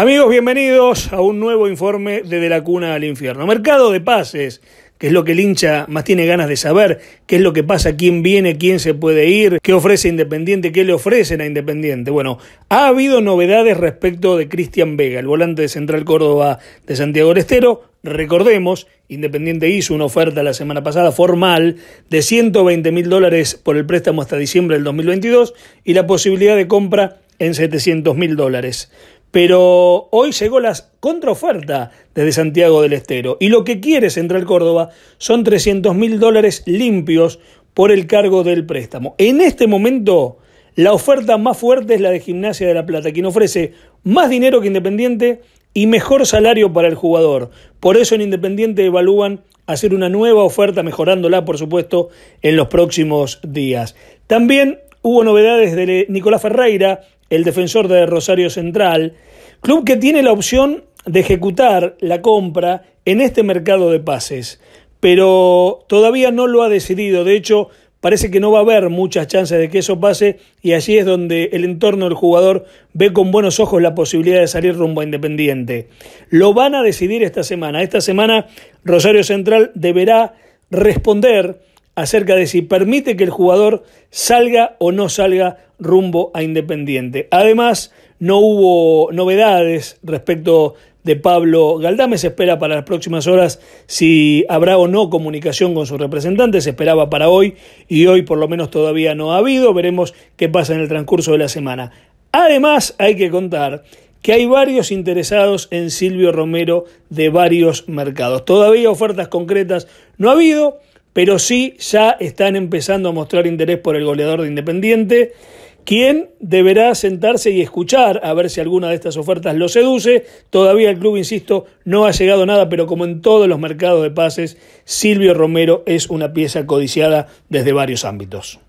Amigos, bienvenidos a un nuevo informe de De la Cuna al Infierno. Mercado de pases, que es lo que el hincha más tiene ganas de saber, qué es lo que pasa, quién viene, quién se puede ir, qué ofrece Independiente, qué le ofrecen a Independiente. Bueno, ha habido novedades respecto de Cristian Vega, el volante de Central Córdoba de Santiago del Estero. Recordemos, Independiente hizo una oferta la semana pasada formal de 120 mil dólares por el préstamo hasta diciembre del 2022 y la posibilidad de compra en 700 mil dólares. Pero hoy llegó la contraoferta desde Santiago del Estero y lo que quiere Central Córdoba son 300 mil dólares limpios por el cargo del préstamo. En este momento la oferta más fuerte es la de Gimnasia de la Plata, quien ofrece más dinero que Independiente y mejor salario para el jugador. Por eso en Independiente evalúan hacer una nueva oferta, mejorándola, por supuesto, en los próximos días. También hubo novedades de Nicolás Ferreira, el defensor de Rosario Central, club que tiene la opción de ejecutar la compra en este mercado de pases, pero todavía no lo ha decidido. De hecho, parece que no va a haber muchas chances de que eso pase y allí es donde el entorno del jugador ve con buenos ojos la posibilidad de salir rumbo a Independiente. Lo van a decidir esta semana. Esta semana Rosario Central deberá responder acerca de si permite que el jugador salga o no salga rumbo a Independiente. Además, no hubo novedades respecto de Pablo Galdames. Se espera para las próximas horas si habrá o no comunicación con su representante, Se esperaba para hoy y hoy por lo menos todavía no ha habido. Veremos qué pasa en el transcurso de la semana. Además, hay que contar que hay varios interesados en Silvio Romero de varios mercados. Todavía ofertas concretas no ha habido pero sí ya están empezando a mostrar interés por el goleador de Independiente, quien deberá sentarse y escuchar a ver si alguna de estas ofertas lo seduce. Todavía el club, insisto, no ha llegado a nada, pero como en todos los mercados de pases, Silvio Romero es una pieza codiciada desde varios ámbitos.